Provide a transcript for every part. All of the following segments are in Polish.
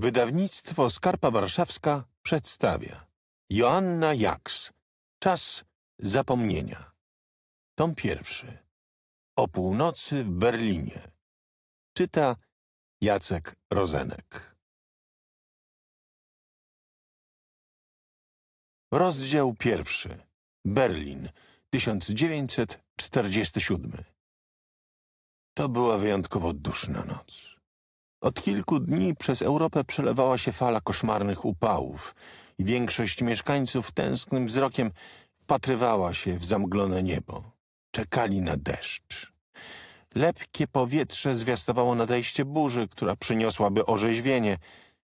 Wydawnictwo Skarpa Warszawska przedstawia Joanna Jaks Czas zapomnienia Tom pierwszy O północy w Berlinie Czyta Jacek Rozenek Rozdział pierwszy Berlin 1947 To była wyjątkowo duszna noc. Od kilku dni przez Europę przelewała się fala koszmarnych upałów i większość mieszkańców tęsknym wzrokiem wpatrywała się w zamglone niebo. Czekali na deszcz. Lepkie powietrze zwiastowało nadejście burzy, która przyniosłaby orzeźwienie,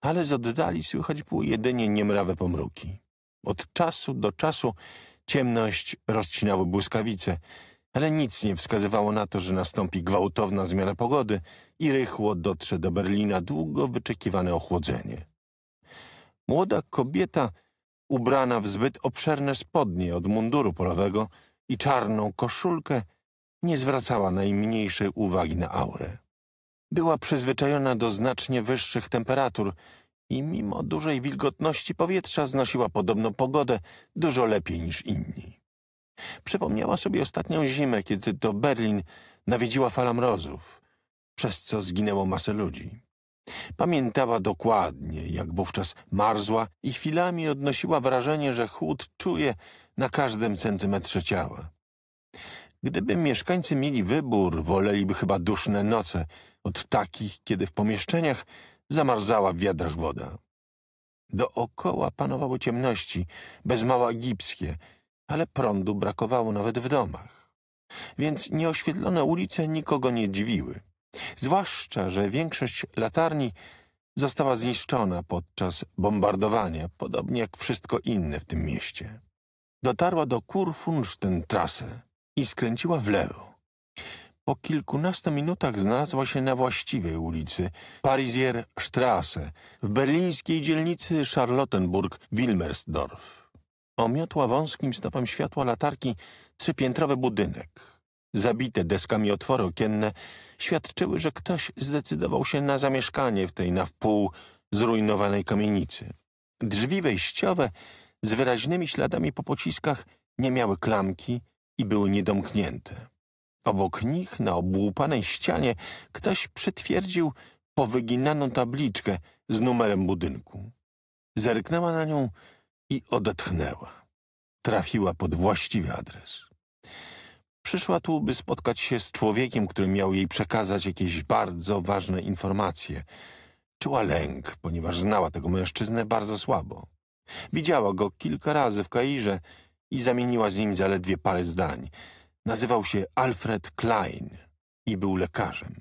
ale z oddali słychać było jedynie niemrawe pomruki. Od czasu do czasu ciemność rozcinały błyskawice – ale nic nie wskazywało na to, że nastąpi gwałtowna zmiana pogody i rychło dotrze do Berlina długo wyczekiwane ochłodzenie. Młoda kobieta, ubrana w zbyt obszerne spodnie od munduru polowego i czarną koszulkę, nie zwracała najmniejszej uwagi na aurę. Była przyzwyczajona do znacznie wyższych temperatur i mimo dużej wilgotności powietrza znosiła podobną pogodę dużo lepiej niż inni. Przypomniała sobie ostatnią zimę, kiedy to Berlin nawiedziła fala mrozów, przez co zginęło masę ludzi. Pamiętała dokładnie, jak wówczas marzła i chwilami odnosiła wrażenie, że chłód czuje na każdym centymetrze ciała. Gdyby mieszkańcy mieli wybór, woleliby chyba duszne noce od takich, kiedy w pomieszczeniach zamarzała w wiadrach woda. Dookoła panowały ciemności, bez mała gipskie, ale prądu brakowało nawet w domach. Więc nieoświetlone ulice nikogo nie dziwiły. Zwłaszcza, że większość latarni została zniszczona podczas bombardowania, podobnie jak wszystko inne w tym mieście. Dotarła do Kurfunsztentrasse i skręciła w lewo. Po kilkunastu minutach znalazła się na właściwej ulicy Parisier Strasse w berlińskiej dzielnicy Charlottenburg-Wilmersdorf. Omiotła wąskim stopem światła latarki trzypiętrowy budynek. Zabite deskami otwory okienne świadczyły, że ktoś zdecydował się na zamieszkanie w tej na wpół zrujnowanej kamienicy. Drzwi wejściowe z wyraźnymi śladami po pociskach nie miały klamki i były niedomknięte. Obok nich, na obłupanej ścianie, ktoś przytwierdził powyginaną tabliczkę z numerem budynku. Zerknęła na nią i odetchnęła. Trafiła pod właściwy adres. Przyszła tu, by spotkać się z człowiekiem, który miał jej przekazać jakieś bardzo ważne informacje. Czuła lęk, ponieważ znała tego mężczyznę bardzo słabo. Widziała go kilka razy w Kairze i zamieniła z nim zaledwie parę zdań. Nazywał się Alfred Klein i był lekarzem.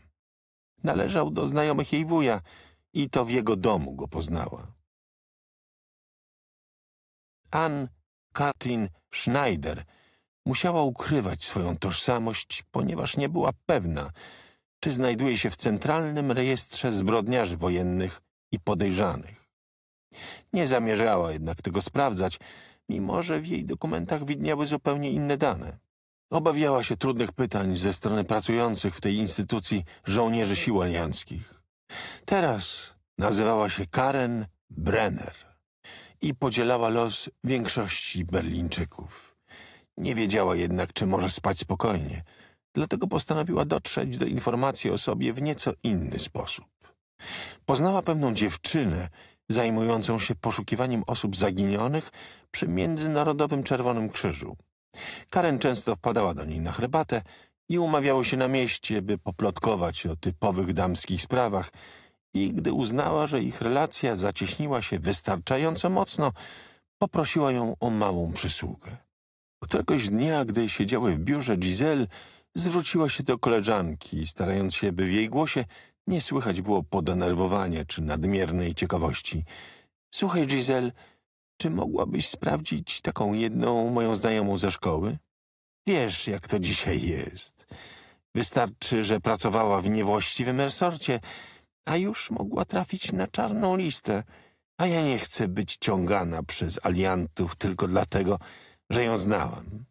Należał do znajomych jej wuja i to w jego domu go poznała. Ann Katrin Schneider musiała ukrywać swoją tożsamość, ponieważ nie była pewna, czy znajduje się w Centralnym Rejestrze Zbrodniarzy Wojennych i Podejrzanych. Nie zamierzała jednak tego sprawdzać, mimo że w jej dokumentach widniały zupełnie inne dane. Obawiała się trudnych pytań ze strony pracujących w tej instytucji żołnierzy sił alianckich. Teraz nazywała się Karen Brenner i podzielała los większości Berlińczyków. Nie wiedziała jednak, czy może spać spokojnie, dlatego postanowiła dotrzeć do informacji o sobie w nieco inny sposób. Poznała pewną dziewczynę zajmującą się poszukiwaniem osób zaginionych przy Międzynarodowym Czerwonym Krzyżu. Karen często wpadała do niej na herbatę i umawiało się na mieście, by poplotkować o typowych damskich sprawach – i gdy uznała, że ich relacja zacieśniła się wystarczająco mocno, poprosiła ją o małą przysługę. Któregoś dnia, gdy siedziały w biurze Giselle, zwróciła się do koleżanki, starając się, by w jej głosie nie słychać było podenerwowania czy nadmiernej ciekawości. Słuchaj, Giselle, czy mogłabyś sprawdzić taką jedną moją znajomą ze szkoły? Wiesz, jak to dzisiaj jest. Wystarczy, że pracowała w niewłaściwym resorcie a już mogła trafić na czarną listę. A ja nie chcę być ciągana przez aliantów tylko dlatego, że ją znałam.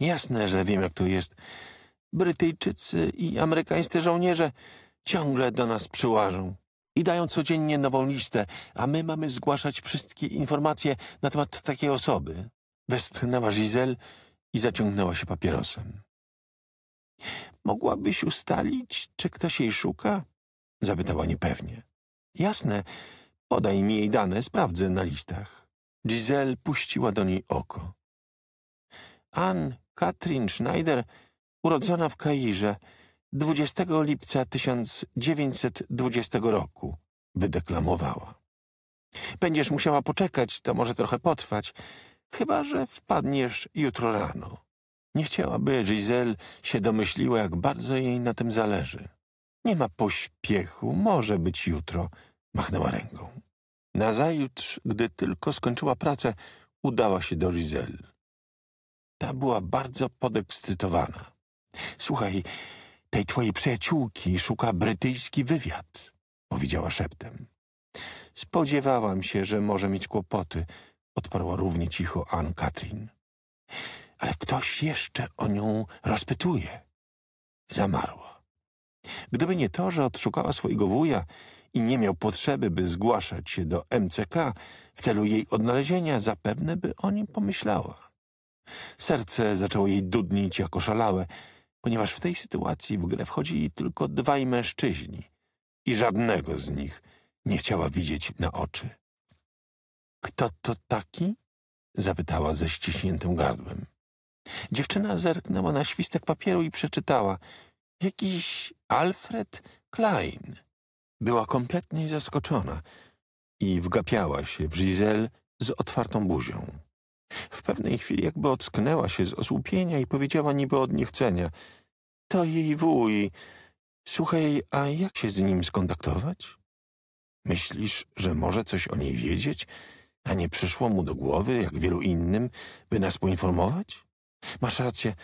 Jasne, że wiem, jak to jest. Brytyjczycy i amerykańscy żołnierze ciągle do nas przyłażą i dają codziennie nową listę, a my mamy zgłaszać wszystkie informacje na temat takiej osoby. Westchnęła Gizel i zaciągnęła się papierosem. Mogłabyś ustalić, czy ktoś jej szuka? Zapytała mhm. niepewnie. Jasne, podaj mi jej dane, sprawdzę na listach. Giselle puściła do niej oko. Ann Katrin Schneider, urodzona w Kairze 20 lipca 1920 roku, wydeklamowała. Będziesz musiała poczekać, to może trochę potrwać, chyba że wpadniesz jutro rano. Nie chciałaby Giselle się domyśliła, jak bardzo jej na tym zależy. Nie ma pośpiechu, może być jutro, machnęła ręką. Nazajutrz, gdy tylko skończyła pracę, udała się do Giselle. Ta była bardzo podekscytowana. Słuchaj, tej twojej przyjaciółki szuka brytyjski wywiad, powiedziała szeptem. Spodziewałam się, że może mieć kłopoty, odparła równie cicho Ann Katrin ale ktoś jeszcze o nią rozpytuje. Zamarła. Gdyby nie to, że odszukała swojego wuja i nie miał potrzeby, by zgłaszać się do MCK w celu jej odnalezienia, zapewne by o nim pomyślała. Serce zaczęło jej dudnić jako szalałe, ponieważ w tej sytuacji w grę wchodzili tylko dwaj mężczyźni i żadnego z nich nie chciała widzieć na oczy. — Kto to taki? — zapytała ze ściśniętym gardłem. Dziewczyna zerknęła na świstek papieru i przeczytała. Jakiś Alfred Klein. Była kompletnie zaskoczona i wgapiała się w Giselle z otwartą buzią. W pewnej chwili jakby ocknęła się z osłupienia i powiedziała niby od niechcenia. To jej wuj. Słuchaj, a jak się z nim skontaktować? Myślisz, że może coś o niej wiedzieć, a nie przyszło mu do głowy, jak wielu innym, by nas poinformować? Masz rację.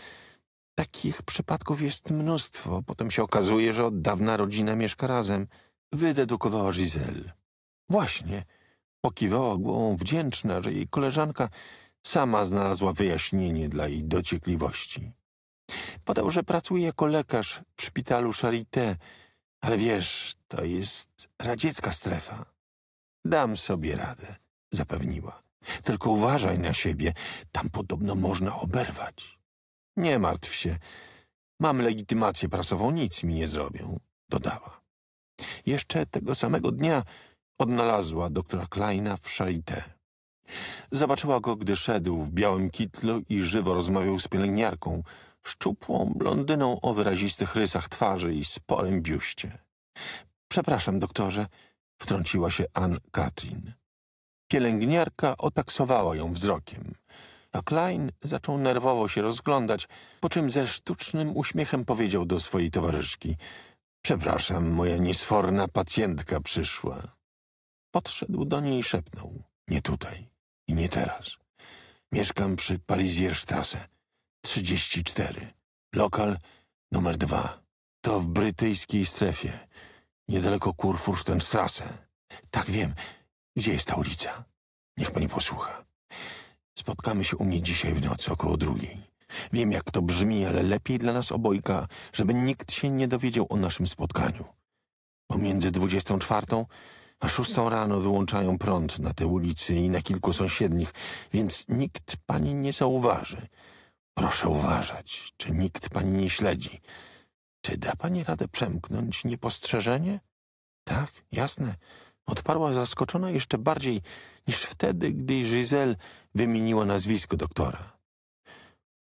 Takich przypadków jest mnóstwo. Potem się okazuje, że od dawna rodzina mieszka razem. Wydedukowała Giselle. Właśnie. Pokiwała głową wdzięczna, że jej koleżanka sama znalazła wyjaśnienie dla jej dociekliwości. Podał, że pracuje jako lekarz w szpitalu Charité, ale wiesz, to jest radziecka strefa. Dam sobie radę, zapewniła. Tylko uważaj na siebie, tam podobno można oberwać. Nie martw się, mam legitymację prasową, nic mi nie zrobią, dodała. Jeszcze tego samego dnia odnalazła doktora Kleina w Charité. Zobaczyła go, gdy szedł w białym kitlu i żywo rozmawiał z pielęgniarką, szczupłą blondyną o wyrazistych rysach twarzy i sporym biuście. Przepraszam, doktorze, wtrąciła się Ann Katrin. Pielęgniarka otaksowała ją wzrokiem, a Klein zaczął nerwowo się rozglądać, po czym ze sztucznym uśmiechem powiedział do swojej towarzyszki — Przepraszam, moja niesforna pacjentka przyszła. Podszedł do niej i szepnął — Nie tutaj i nie teraz. Mieszkam przy Parisierstrasse 34, lokal numer dwa. To w brytyjskiej strefie, niedaleko Kurfurstenstrasse. Tak wiem — gdzie jest ta ulica? Niech pani posłucha. Spotkamy się u mnie dzisiaj w nocy około drugiej. Wiem, jak to brzmi, ale lepiej dla nas obojga, żeby nikt się nie dowiedział o naszym spotkaniu. Pomiędzy czwartą a szóstą rano wyłączają prąd na tej ulicy i na kilku sąsiednich, więc nikt pani nie zauważy. Proszę uważać, czy nikt pani nie śledzi. Czy da pani radę przemknąć niepostrzeżenie? Tak, jasne. Odparła zaskoczona jeszcze bardziej niż wtedy, gdy Giselle wymieniła nazwisko doktora.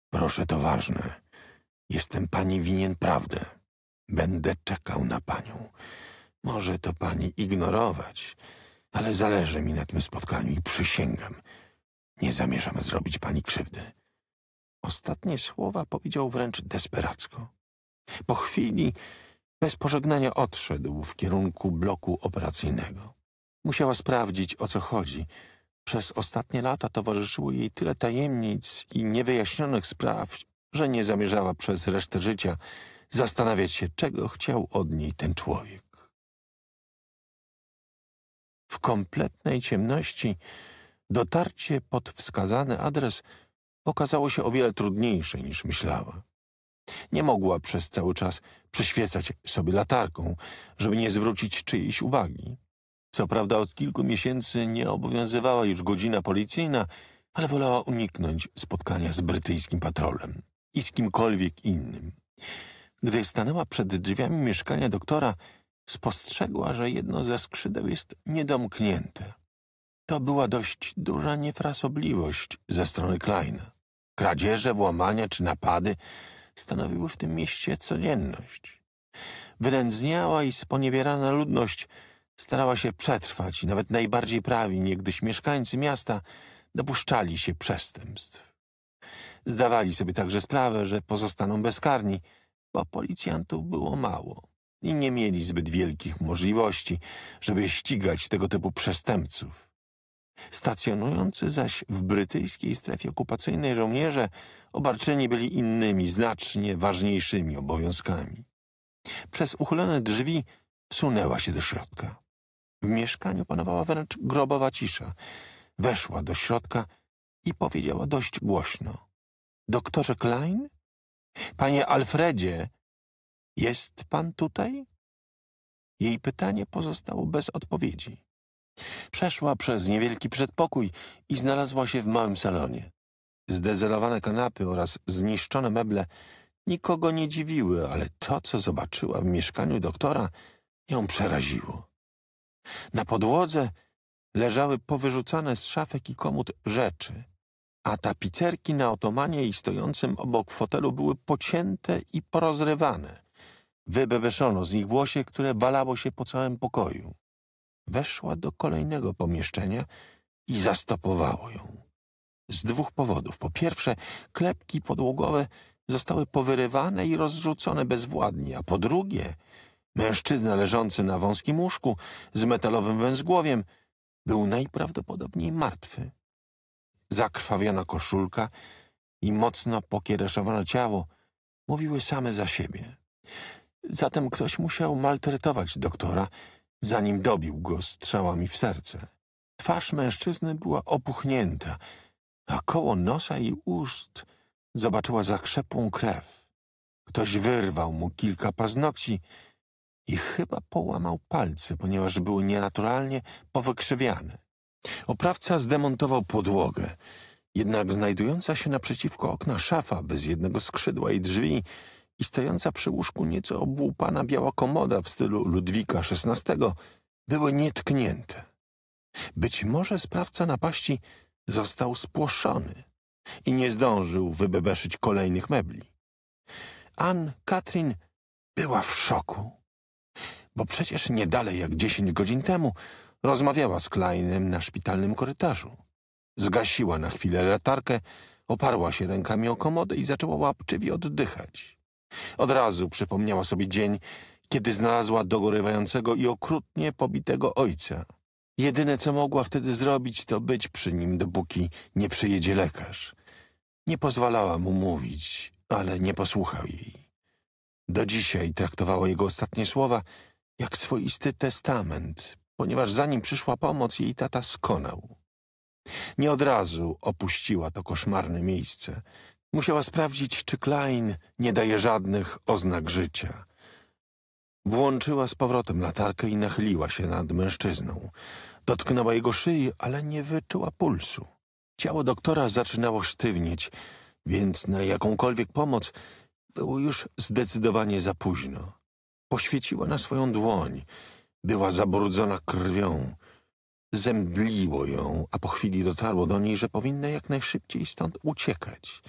Proszę, to ważne. Jestem pani winien prawdę. Będę czekał na panią. Może to pani ignorować, ale zależy mi na tym spotkaniu i przysięgam. Nie zamierzam zrobić pani krzywdy. Ostatnie słowa powiedział wręcz desperacko. Po chwili bez pożegnania odszedł w kierunku bloku operacyjnego. Musiała sprawdzić, o co chodzi. Przez ostatnie lata towarzyszyło jej tyle tajemnic i niewyjaśnionych spraw, że nie zamierzała przez resztę życia zastanawiać się, czego chciał od niej ten człowiek. W kompletnej ciemności dotarcie pod wskazany adres okazało się o wiele trudniejsze niż myślała. Nie mogła przez cały czas przyświecać sobie latarką, żeby nie zwrócić czyjejś uwagi. Co prawda od kilku miesięcy nie obowiązywała już godzina policyjna, ale wolała uniknąć spotkania z brytyjskim patrolem i z kimkolwiek innym. Gdy stanęła przed drzwiami mieszkania doktora, spostrzegła, że jedno ze skrzydeł jest niedomknięte. To była dość duża niefrasobliwość ze strony Kleina. Kradzieże, włamania czy napady stanowiły w tym mieście codzienność. Wynędzniała i sponiewierana ludność starała się przetrwać i nawet najbardziej prawi niegdyś mieszkańcy miasta dopuszczali się przestępstw. Zdawali sobie także sprawę, że pozostaną bezkarni, bo policjantów było mało i nie mieli zbyt wielkich możliwości, żeby ścigać tego typu przestępców. Stacjonujący zaś w brytyjskiej strefie okupacyjnej żołnierze obarczeni byli innymi, znacznie ważniejszymi obowiązkami. Przez uchylone drzwi wsunęła się do środka. W mieszkaniu panowała wręcz grobowa cisza. Weszła do środka i powiedziała dość głośno. Doktorze Klein? Panie Alfredzie, jest pan tutaj? Jej pytanie pozostało bez odpowiedzi. Przeszła przez niewielki przedpokój i znalazła się w małym salonie. Zdezelowane kanapy oraz zniszczone meble nikogo nie dziwiły, ale to, co zobaczyła w mieszkaniu doktora, ją przeraziło. Na podłodze leżały powyrzucane z szafek i komód rzeczy, a tapicerki na otomanie i stojącym obok fotelu były pocięte i porozrywane. Wybebeszono z nich włosie, które walało się po całym pokoju. Weszła do kolejnego pomieszczenia i zastopowało ją. Z dwóch powodów. Po pierwsze, klepki podłogowe zostały powyrywane i rozrzucone bezwładnie, a po drugie, mężczyzna leżący na wąskim łóżku z metalowym węzgłowiem był najprawdopodobniej martwy. Zakrwawiona koszulka i mocno pokiereszowane ciało mówiły same za siebie. Zatem ktoś musiał maltretować doktora, zanim dobił go strzałami w serce. Twarz mężczyzny była opuchnięta, a koło nosa i ust zobaczyła zakrzepłą krew. Ktoś wyrwał mu kilka paznokci i chyba połamał palce, ponieważ były nienaturalnie powykrzywiane. Oprawca zdemontował podłogę, jednak znajdująca się naprzeciwko okna szafa bez jednego skrzydła i drzwi i stojąca przy łóżku nieco obłupana biała komoda w stylu Ludwika XVI były nietknięte. Być może sprawca napaści został spłoszony i nie zdążył wybebeszyć kolejnych mebli. Ann Katrin była w szoku, bo przecież nie dalej jak dziesięć godzin temu rozmawiała z Kleinem na szpitalnym korytarzu. Zgasiła na chwilę latarkę, oparła się rękami o komodę i zaczęła łapczywie oddychać. Od razu przypomniała sobie dzień, kiedy znalazła dogorywającego i okrutnie pobitego ojca. Jedyne, co mogła wtedy zrobić, to być przy nim, dopóki nie przyjedzie lekarz. Nie pozwalała mu mówić, ale nie posłuchał jej. Do dzisiaj traktowała jego ostatnie słowa jak swoisty testament, ponieważ zanim przyszła pomoc, jej tata skonał. Nie od razu opuściła to koszmarne miejsce – Musiała sprawdzić, czy Klein nie daje żadnych oznak życia. Włączyła z powrotem latarkę i nachyliła się nad mężczyzną. Dotknęła jego szyi, ale nie wyczuła pulsu. Ciało doktora zaczynało sztywnieć, więc na jakąkolwiek pomoc było już zdecydowanie za późno. Poświeciła na swoją dłoń. Była zabrudzona krwią. Zemdliło ją, a po chwili dotarło do niej, że powinna jak najszybciej stąd uciekać.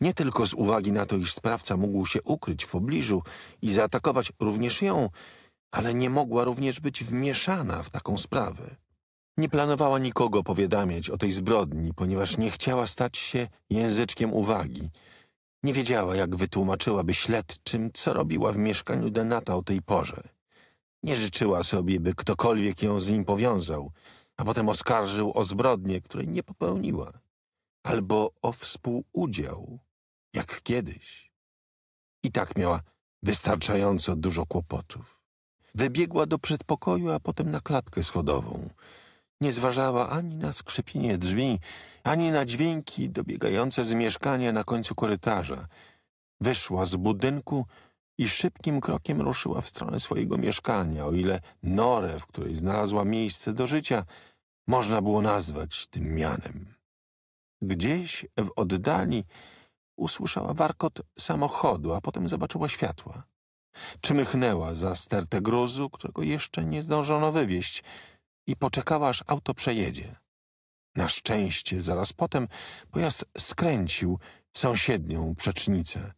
Nie tylko z uwagi na to, iż sprawca mógł się ukryć w pobliżu i zaatakować również ją, ale nie mogła również być wmieszana w taką sprawę. Nie planowała nikogo powiadamiać o tej zbrodni, ponieważ nie chciała stać się języczkiem uwagi. Nie wiedziała, jak wytłumaczyłaby śledczym, co robiła w mieszkaniu Denata o tej porze. Nie życzyła sobie, by ktokolwiek ją z nim powiązał, a potem oskarżył o zbrodnię, której nie popełniła, albo o współudział jak kiedyś. I tak miała wystarczająco dużo kłopotów. Wybiegła do przedpokoju, a potem na klatkę schodową. Nie zważała ani na skrzypienie drzwi, ani na dźwięki dobiegające z mieszkania na końcu korytarza. Wyszła z budynku i szybkim krokiem ruszyła w stronę swojego mieszkania, o ile norę, w której znalazła miejsce do życia, można było nazwać tym mianem. Gdzieś w oddali Usłyszała warkot samochodu, a potem zobaczyła światła. Czmychnęła za stertę gruzu, którego jeszcze nie zdążono wywieźć i poczekała, aż auto przejedzie. Na szczęście zaraz potem pojazd skręcił w sąsiednią przecznicę.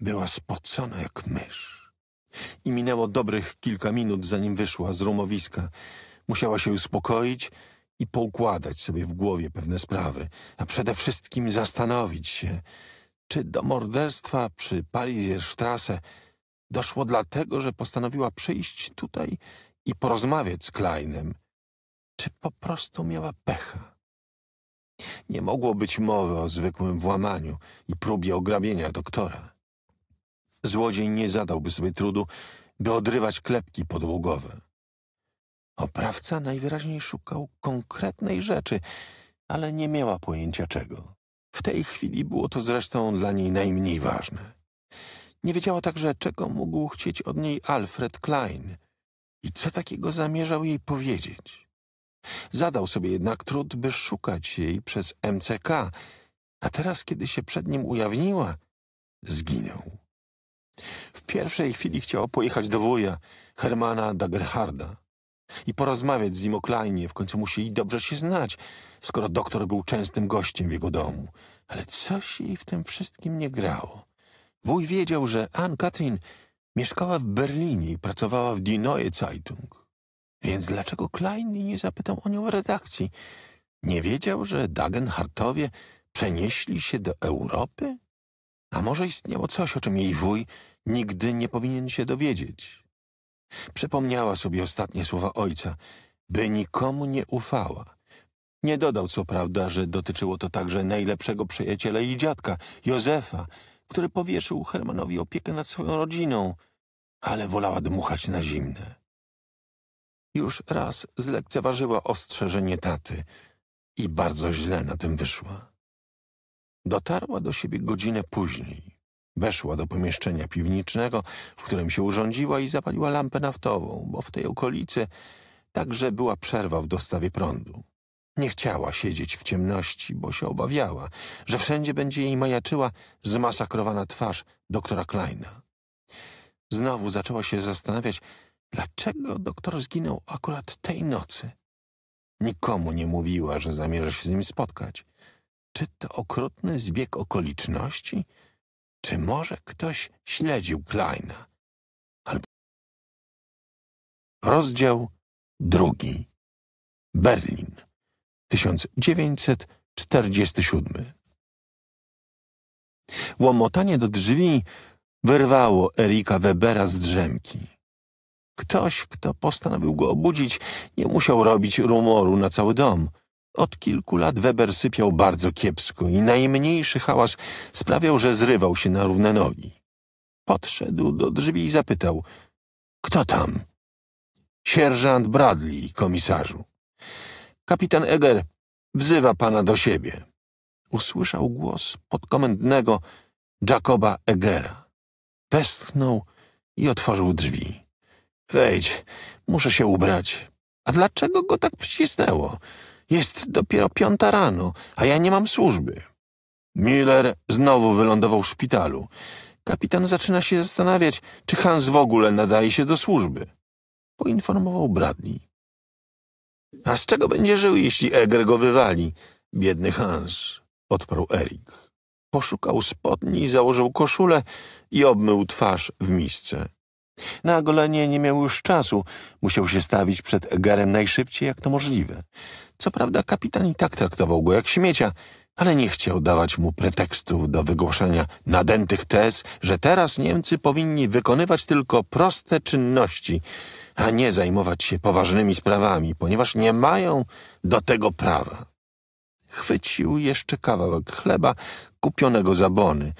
Była spocona jak mysz. I minęło dobrych kilka minut, zanim wyszła z rumowiska. Musiała się uspokoić, i poukładać sobie w głowie pewne sprawy, a przede wszystkim zastanowić się, czy do morderstwa przy Parizierstrasse doszło dlatego, że postanowiła przyjść tutaj i porozmawiać z Kleinem, czy po prostu miała pecha. Nie mogło być mowy o zwykłym włamaniu i próbie ograbienia doktora. Złodziej nie zadałby sobie trudu, by odrywać klepki podłogowe. Oprawca najwyraźniej szukał konkretnej rzeczy, ale nie miała pojęcia czego. W tej chwili było to zresztą dla niej najmniej ważne. Nie wiedziała także, czego mógł chcieć od niej Alfred Klein i co takiego zamierzał jej powiedzieć. Zadał sobie jednak trud, by szukać jej przez MCK, a teraz, kiedy się przed nim ujawniła, zginął. W pierwszej chwili chciała pojechać do wuja, Hermana Dagerharda i porozmawiać z nim o Klainie. W końcu musieli dobrze się znać, skoro doktor był częstym gościem w jego domu. Ale coś jej w tym wszystkim nie grało. Wuj wiedział, że Ann Katrin mieszkała w Berlinie i pracowała w Die Neue Zeitung. Więc dlaczego Klein nie zapytał o nią w redakcji? Nie wiedział, że Dagenhartowie przenieśli się do Europy? A może istniało coś, o czym jej wuj nigdy nie powinien się dowiedzieć? Przypomniała sobie ostatnie słowa ojca, by nikomu nie ufała. Nie dodał co prawda, że dotyczyło to także najlepszego przyjaciela i dziadka, Józefa, który powierzył Hermanowi opiekę nad swoją rodziną, ale wolała dmuchać na zimne. Już raz zlekceważyła ostrzeżenie taty i bardzo źle na tym wyszła. Dotarła do siebie godzinę później. Weszła do pomieszczenia piwnicznego, w którym się urządziła i zapaliła lampę naftową, bo w tej okolicy także była przerwa w dostawie prądu. Nie chciała siedzieć w ciemności, bo się obawiała, że wszędzie będzie jej majaczyła zmasakrowana twarz doktora Kleina. Znowu zaczęła się zastanawiać, dlaczego doktor zginął akurat tej nocy. Nikomu nie mówiła, że zamierza się z nim spotkać. Czy to okrutny zbieg okoliczności – czy może ktoś śledził Kleina? Albo... Rozdział drugi. Berlin. 1947. Łomotanie do drzwi wyrwało Erika Webera z drzemki. Ktoś, kto postanowił go obudzić, nie musiał robić rumoru na cały dom – od kilku lat Weber sypiał bardzo kiepsko i najmniejszy hałas sprawiał, że zrywał się na równe nogi. Podszedł do drzwi i zapytał — Kto tam? — Sierżant Bradley, komisarzu. — Kapitan Eger wzywa pana do siebie. Usłyszał głos podkomendnego Jacoba Egera. Westchnął i otworzył drzwi. — Wejdź, muszę się ubrać. A dlaczego go tak przycisnęło? Jest dopiero piąta rano, a ja nie mam służby. Miller znowu wylądował w szpitalu. Kapitan zaczyna się zastanawiać, czy Hans w ogóle nadaje się do służby. Poinformował Bradley. A z czego będzie żył, jeśli Eger go wywali? Biedny Hans, odparł Erik. Poszukał spodni, założył koszulę i obmył twarz w misce. Na golenie nie miał już czasu, musiał się stawić przed Egerem najszybciej jak to możliwe. Co prawda kapitan i tak traktował go jak śmiecia, ale nie chciał dawać mu pretekstów do wygłoszenia nadętych tez, że teraz Niemcy powinni wykonywać tylko proste czynności, a nie zajmować się poważnymi sprawami, ponieważ nie mają do tego prawa. Chwycił jeszcze kawałek chleba kupionego za bony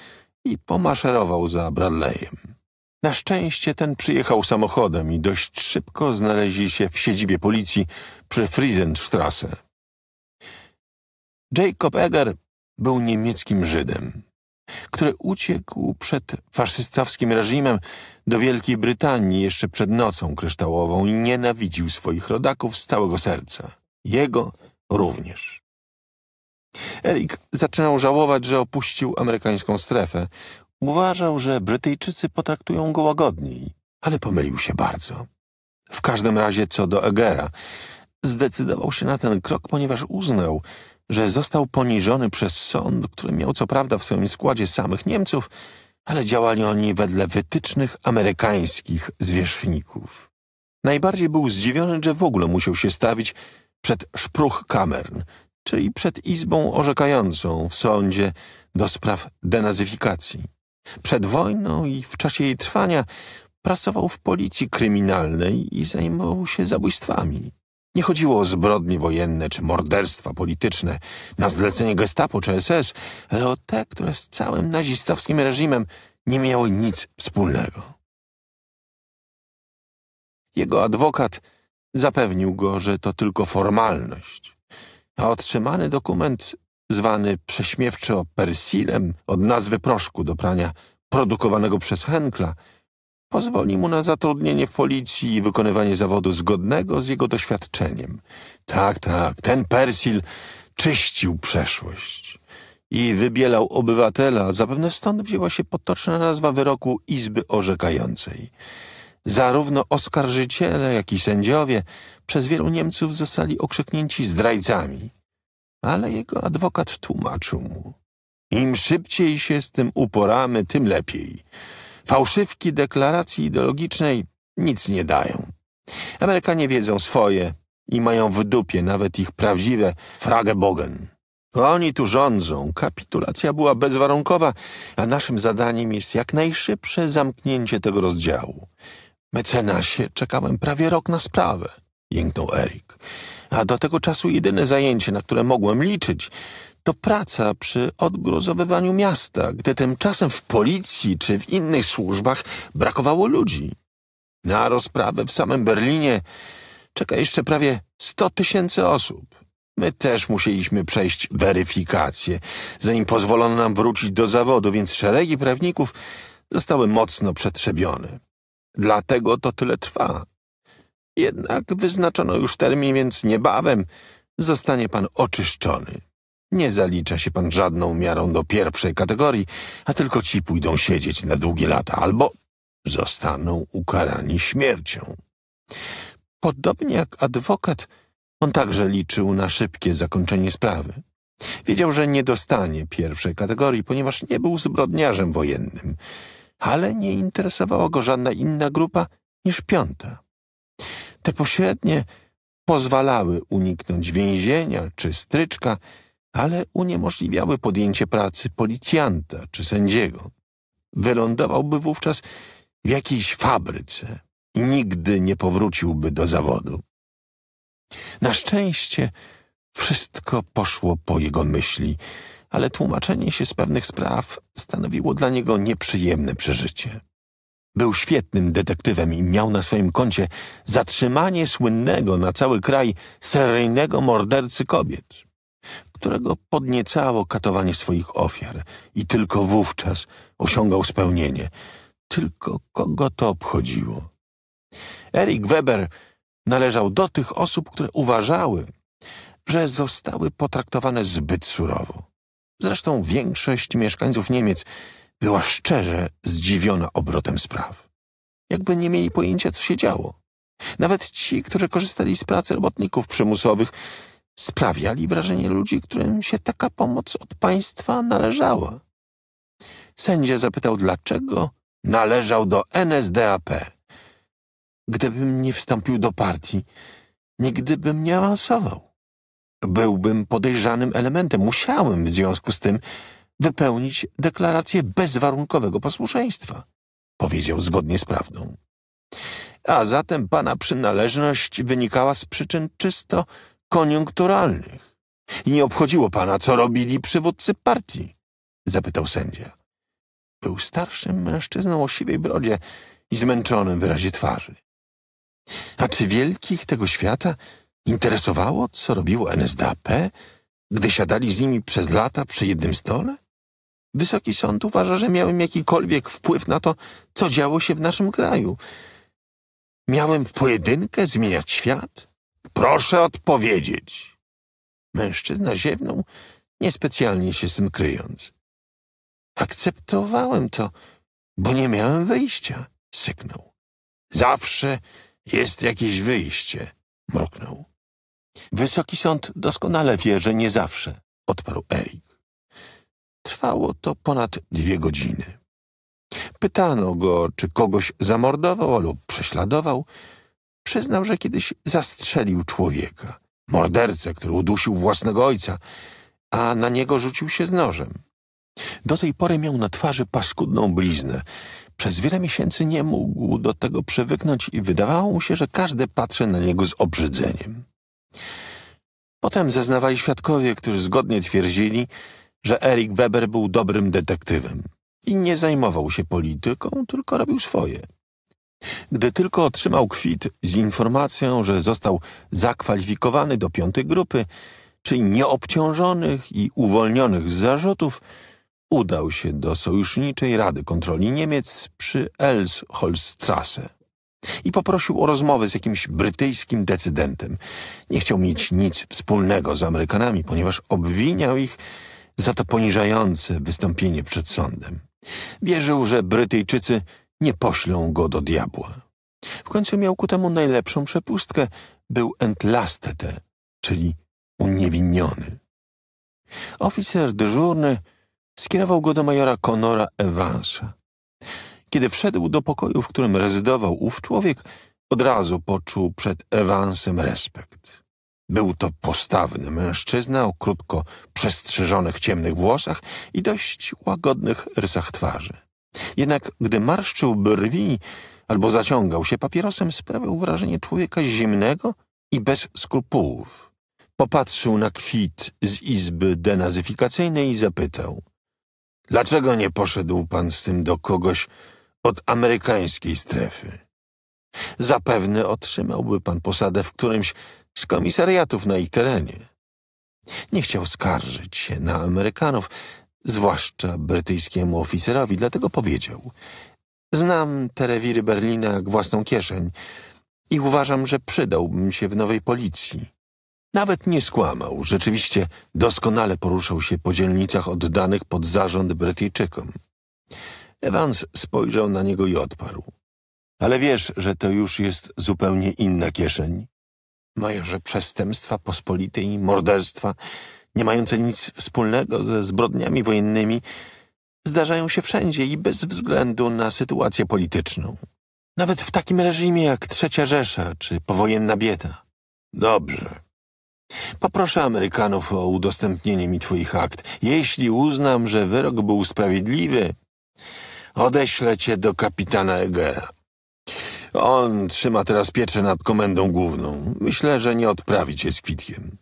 i pomaszerował za Bradleyem. Na szczęście ten przyjechał samochodem i dość szybko znaleźli się w siedzibie policji przy Friesenstrasse. Jacob Egger był niemieckim Żydem, który uciekł przed faszystowskim reżimem do Wielkiej Brytanii jeszcze przed nocą kryształową i nienawidził swoich rodaków z całego serca. Jego również. Erik zaczynał żałować, że opuścił amerykańską strefę, Uważał, że Brytyjczycy potraktują go łagodniej, ale pomylił się bardzo. W każdym razie co do Egera, zdecydował się na ten krok, ponieważ uznał, że został poniżony przez sąd, który miał co prawda w swoim składzie samych Niemców, ale działali oni wedle wytycznych amerykańskich zwierzchników. Najbardziej był zdziwiony, że w ogóle musiał się stawić przed szpruch kamern, czyli przed izbą orzekającą w sądzie do spraw denazyfikacji. Przed wojną i w czasie jej trwania pracował w policji kryminalnej i zajmował się zabójstwami. Nie chodziło o zbrodnie wojenne czy morderstwa polityczne na zlecenie gestapo czy SS, ale o te, które z całym nazistowskim reżimem nie miały nic wspólnego. Jego adwokat zapewnił go, że to tylko formalność, a otrzymany dokument zwany prześmiewczo persilem od nazwy proszku do prania produkowanego przez Henkla, pozwoli mu na zatrudnienie w policji i wykonywanie zawodu zgodnego z jego doświadczeniem. Tak, tak, ten persil czyścił przeszłość i wybielał obywatela, zapewne stąd wzięła się potoczna nazwa wyroku Izby Orzekającej. Zarówno oskarżyciele, jak i sędziowie przez wielu Niemców zostali okrzyknięci zdrajcami, ale jego adwokat tłumaczył mu. Im szybciej się z tym uporamy, tym lepiej. Fałszywki deklaracji ideologicznej nic nie dają. Amerykanie wiedzą swoje i mają w dupie nawet ich prawdziwe fragebogen. Oni tu rządzą. Kapitulacja była bezwarunkowa, a naszym zadaniem jest jak najszybsze zamknięcie tego rozdziału. Mecenasie, czekałem prawie rok na sprawę, jęknął Erik a do tego czasu jedyne zajęcie, na które mogłem liczyć, to praca przy odgruzowywaniu miasta, gdy tymczasem w policji czy w innych służbach brakowało ludzi. Na rozprawę w samym Berlinie czeka jeszcze prawie 100 tysięcy osób. My też musieliśmy przejść weryfikację, zanim pozwolono nam wrócić do zawodu, więc szeregi prawników zostały mocno przetrzebione. Dlatego to tyle trwa. Jednak wyznaczono już termin, więc niebawem zostanie pan oczyszczony. Nie zalicza się pan żadną miarą do pierwszej kategorii, a tylko ci pójdą siedzieć na długie lata albo zostaną ukarani śmiercią. Podobnie jak adwokat, on także liczył na szybkie zakończenie sprawy. Wiedział, że nie dostanie pierwszej kategorii, ponieważ nie był zbrodniarzem wojennym, ale nie interesowała go żadna inna grupa niż piąta. Te pośrednie pozwalały uniknąć więzienia czy stryczka, ale uniemożliwiały podjęcie pracy policjanta czy sędziego. Wylądowałby wówczas w jakiejś fabryce i nigdy nie powróciłby do zawodu. Na szczęście wszystko poszło po jego myśli, ale tłumaczenie się z pewnych spraw stanowiło dla niego nieprzyjemne przeżycie. Był świetnym detektywem i miał na swoim koncie zatrzymanie słynnego na cały kraj seryjnego mordercy kobiet, którego podniecało katowanie swoich ofiar i tylko wówczas osiągał spełnienie. Tylko kogo to obchodziło? Erik Weber należał do tych osób, które uważały, że zostały potraktowane zbyt surowo. Zresztą większość mieszkańców Niemiec była szczerze zdziwiona obrotem spraw. Jakby nie mieli pojęcia, co się działo. Nawet ci, którzy korzystali z pracy robotników przymusowych, sprawiali wrażenie ludzi, którym się taka pomoc od państwa należała. Sędzia zapytał, dlaczego należał do NSDAP. Gdybym nie wstąpił do partii, nigdy bym nie awansował. Byłbym podejrzanym elementem, musiałem w związku z tym wypełnić deklarację bezwarunkowego posłuszeństwa, powiedział zgodnie z prawdą. A zatem pana przynależność wynikała z przyczyn czysto koniunkturalnych. I nie obchodziło pana, co robili przywódcy partii, zapytał sędzia. Był starszym mężczyzną o siwej brodzie i zmęczonym wyrazie twarzy. A czy wielkich tego świata interesowało, co robiło NSDAP, gdy siadali z nimi przez lata przy jednym stole? Wysoki Sąd uważa, że miałem jakikolwiek wpływ na to, co działo się w naszym kraju. Miałem w pojedynkę zmieniać świat? Proszę odpowiedzieć. Mężczyzna ziewnął, niespecjalnie się z tym kryjąc. Akceptowałem to, bo nie miałem wyjścia, syknął. Zawsze jest jakieś wyjście, mruknął. Wysoki sąd doskonale wie, że nie zawsze, odparł Erik. Trwało to ponad dwie godziny. Pytano go, czy kogoś zamordował lub prześladował. Przyznał, że kiedyś zastrzelił człowieka, mordercę, który udusił własnego ojca, a na niego rzucił się z nożem. Do tej pory miał na twarzy paskudną bliznę. Przez wiele miesięcy nie mógł do tego przywyknąć i wydawało mu się, że każdy patrzy na niego z obrzydzeniem. Potem zeznawali świadkowie, którzy zgodnie twierdzili, że Erik Weber był dobrym detektywem i nie zajmował się polityką, tylko robił swoje. Gdy tylko otrzymał kwit z informacją, że został zakwalifikowany do piątej grupy, czyli nieobciążonych i uwolnionych z zarzutów, udał się do Sojuszniczej Rady Kontroli Niemiec przy Elsholstrasse i poprosił o rozmowę z jakimś brytyjskim decydentem. Nie chciał mieć nic wspólnego z Amerykanami, ponieważ obwiniał ich za to poniżające wystąpienie przed sądem. Wierzył, że Brytyjczycy nie poślą go do diabła. W końcu miał ku temu najlepszą przepustkę. Był entlastete, czyli uniewinniony. Oficer dyżurny skierował go do majora Conora Evansa. Kiedy wszedł do pokoju, w którym rezydował ów człowiek, od razu poczuł przed Evansem respekt. Był to postawny mężczyzna o krótko przestrzyżonych ciemnych włosach i dość łagodnych rysach twarzy. Jednak gdy marszczył brwi albo zaciągał się papierosem, sprawiał wrażenie człowieka zimnego i bez skrupułów. Popatrzył na kwit z izby denazyfikacyjnej i zapytał – Dlaczego nie poszedł pan z tym do kogoś od amerykańskiej strefy? Zapewne otrzymałby pan posadę w którymś z komisariatów na ich terenie. Nie chciał skarżyć się na Amerykanów, zwłaszcza brytyjskiemu oficerowi, dlatego powiedział Znam te rewiry Berlina jak własną kieszeń i uważam, że przydałbym się w nowej policji. Nawet nie skłamał, rzeczywiście doskonale poruszał się po dzielnicach oddanych pod zarząd Brytyjczykom. Evans spojrzał na niego i odparł. Ale wiesz, że to już jest zupełnie inna kieszeń. Majorze, przestępstwa pospolite i morderstwa, nie mające nic wspólnego ze zbrodniami wojennymi, zdarzają się wszędzie i bez względu na sytuację polityczną. Nawet w takim reżimie jak Trzecia Rzesza czy powojenna bieda. Dobrze. Poproszę Amerykanów o udostępnienie mi twoich akt. Jeśli uznam, że wyrok był sprawiedliwy, odeślę cię do kapitana Egera. On trzyma teraz pieczę nad komendą główną. Myślę, że nie odprawi cię z kwitkiem.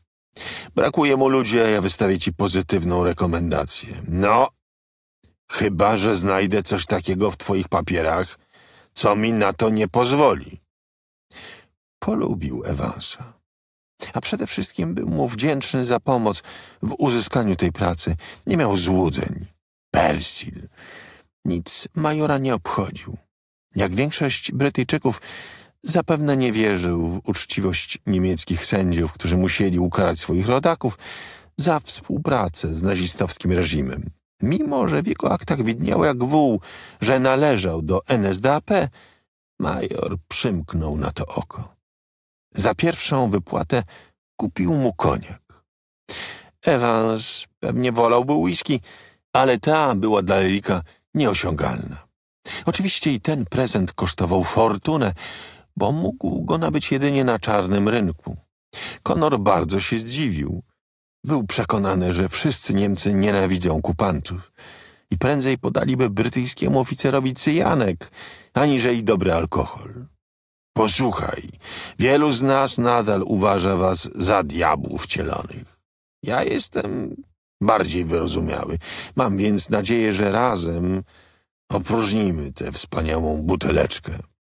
Brakuje mu ludzi, a ja wystawię ci pozytywną rekomendację. No, chyba że znajdę coś takiego w twoich papierach, co mi na to nie pozwoli. Polubił Ewansa. A przede wszystkim był mu wdzięczny za pomoc w uzyskaniu tej pracy. Nie miał złudzeń. Persil. Nic majora nie obchodził. Jak większość Brytyjczyków, zapewne nie wierzył w uczciwość niemieckich sędziów, którzy musieli ukarać swoich rodaków za współpracę z nazistowskim reżimem. Mimo, że w jego aktach widniało jak wół, że należał do NSDAP, major przymknął na to oko. Za pierwszą wypłatę kupił mu koniak. Evans pewnie wolałby whisky, ale ta była dla Elika nieosiągalna. Oczywiście i ten prezent kosztował fortunę, bo mógł go nabyć jedynie na czarnym rynku. Konor bardzo się zdziwił. Był przekonany, że wszyscy Niemcy nienawidzą kupantów i prędzej podaliby brytyjskiemu oficerowi cyjanek, aniżeli dobry alkohol. Posłuchaj, wielu z nas nadal uważa was za diabłów cielonych. Ja jestem bardziej wyrozumiały. Mam więc nadzieję, że razem Opróżnijmy tę wspaniałą buteleczkę.